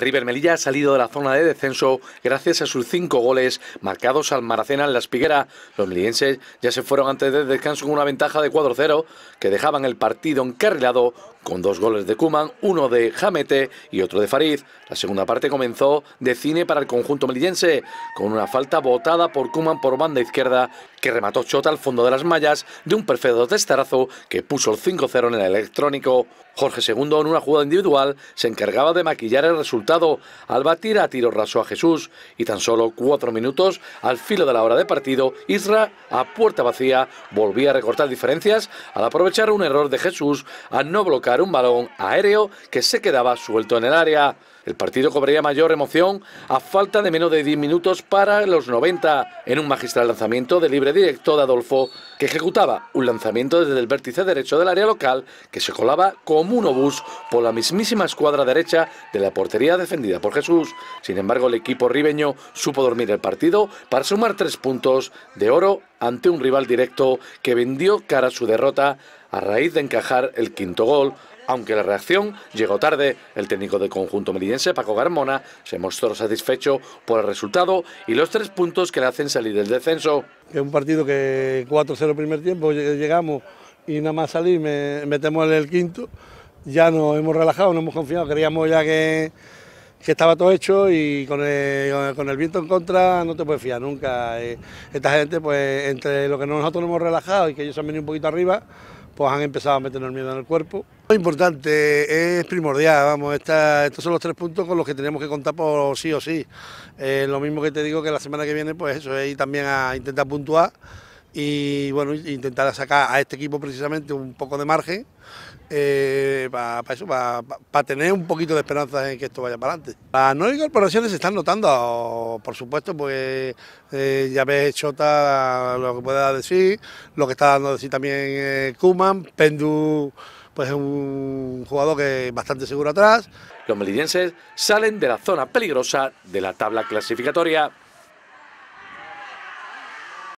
River Melilla ha salido de la zona de descenso gracias a sus cinco goles marcados al Maracena en la Espiguera. Los milienses ya se fueron antes del descanso con una ventaja de 4-0 que dejaban el partido encarrilado con dos goles de Kuman, uno de Jamete y otro de Farid. La segunda parte comenzó de cine para el conjunto melillense, con una falta botada por Kuman por banda izquierda, que remató Chota al fondo de las mallas de un perfecto testarazo que puso el 5-0 en el electrónico. Jorge Segundo en una jugada individual, se encargaba de maquillar el resultado al batir a tiro raso a Jesús, y tan solo cuatro minutos, al filo de la hora de partido, Isra, a puerta vacía, volvía a recortar diferencias al aprovechar un error de Jesús al no bloquear un balón aéreo que se quedaba suelto en el área. El partido cobría mayor emoción a falta de menos de 10 minutos para los 90 en un magistral lanzamiento de libre directo de Adolfo que ejecutaba un lanzamiento desde el vértice derecho del área local que se colaba como un obús por la mismísima escuadra derecha de la portería defendida por Jesús. Sin embargo, el equipo ribeño supo dormir el partido para sumar tres puntos de oro ante un rival directo que vendió cara a su derrota a raíz de encajar el quinto gol, aunque la reacción llegó tarde, el técnico del conjunto meridense, Paco Garmona, se mostró satisfecho por el resultado y los tres puntos que le hacen salir del descenso. Es un partido que 4-0 primer tiempo, llegamos y nada más salir me, metemos el quinto. Ya nos hemos relajado, no hemos confiado, creíamos ya que, estaba todo hecho y con el, viento en contra no te puedes fiar nunca. Eh, esta gente, pues entre lo que nosotros nos hemos relajado y que ellos han venido un poquito arriba, pues han empezado a meternos miedo en el cuerpo. Lo importante, es primordial, vamos, estos son los tres puntos con los que tenemos que contar por sí o sí. Eh, lo mismo que te digo que la semana que viene, pues eso, es ir también a intentar puntuar y bueno, intentar sacar a este equipo precisamente un poco de margen eh, para eso, para tener un poquito de esperanza en que esto vaya para adelante. Las nuevas incorporaciones se están notando, por supuesto, pues ya ves Chota lo que pueda decir, lo que está dando a decir también eh, Kuman, Pendu pues es un jugador que es bastante seguro atrás. Los melidenses salen de la zona peligrosa de la tabla clasificatoria.